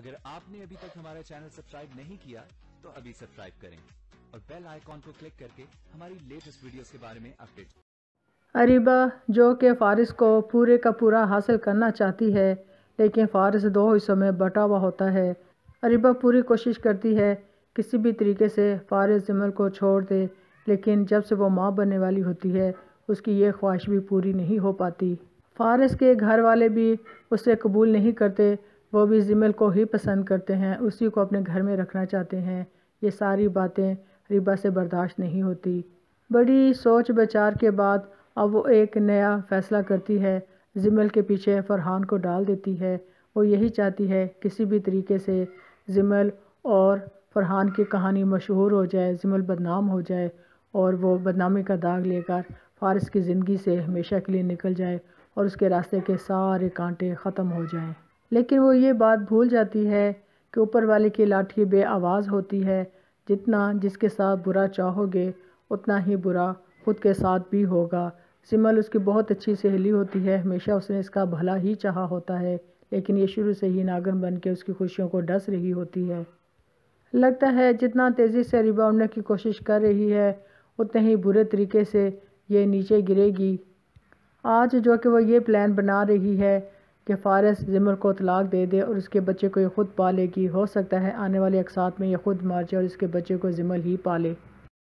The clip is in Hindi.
अगर आपने अभी तक हमारा चैनल सब्सक्राइब नहीं किया तो अभी सब्सक्राइब करें और बेल आइकॉन को क्लिक करके हमारी लेटेस्ट वीडियोस के बारे में अपडेट अरिबा जो कि फारिस को पूरे का पूरा हासिल करना चाहती है लेकिन फारिस दो हिस्सों में बटा हुआ होता है अरिबा पूरी कोशिश करती है किसी भी तरीके से फारिस जमल को छोड़ दे लेकिन जब से वो माँ बनने वाली होती है उसकी ये ख्वाहिश भी पूरी नहीं हो पाती फारिस के घर वाले भी उसे कबूल नहीं करते वो भी ज़िमल को ही पसंद करते हैं उसी को अपने घर में रखना चाहते हैं ये सारी बातें रिबा से बर्दाश्त नहीं होती बड़ी सोच बचार के बाद अब वो एक नया फैसला करती है ज़िमल के पीछे फरहान को डाल देती है वो यही चाहती है किसी भी तरीके से ज़िमल और फरहान की कहानी मशहूर हो जाए ज़िमल बदनाम हो जाए और वो बदनामी का दाग लेकर फारस की ज़िंदगी से हमेशा के लिए निकल जाए और उसके रास्ते के सारे कांटे ख़त्म हो जाएं लेकिन वो ये बात भूल जाती है कि ऊपर वाले की लाठी बे आवाज़ होती है जितना जिसके साथ बुरा चाहोगे उतना ही बुरा खुद के साथ भी होगा सिमल उसकी बहुत अच्छी सहेली होती है हमेशा उसने इसका भला ही चाहा होता है लेकिन ये शुरू से ही नागन बन के उसकी खुशियों को डस रही होती है लगता है जितना तेज़ी से रिबाउंडने की कोशिश कर रही है उतने ही बुरे तरीके से ये नीचे गिरेगी आज जो कि वो ये प्लान बना रही है कि फ़ारस ज़िमर को तलाक दे दे और उसके बच्चे को ये ख़ुद पालेगी हो सकता है आने वाले अकसात में यह ख़ुद मार जाए और इसके बच्चे को ज़िमर ही पाले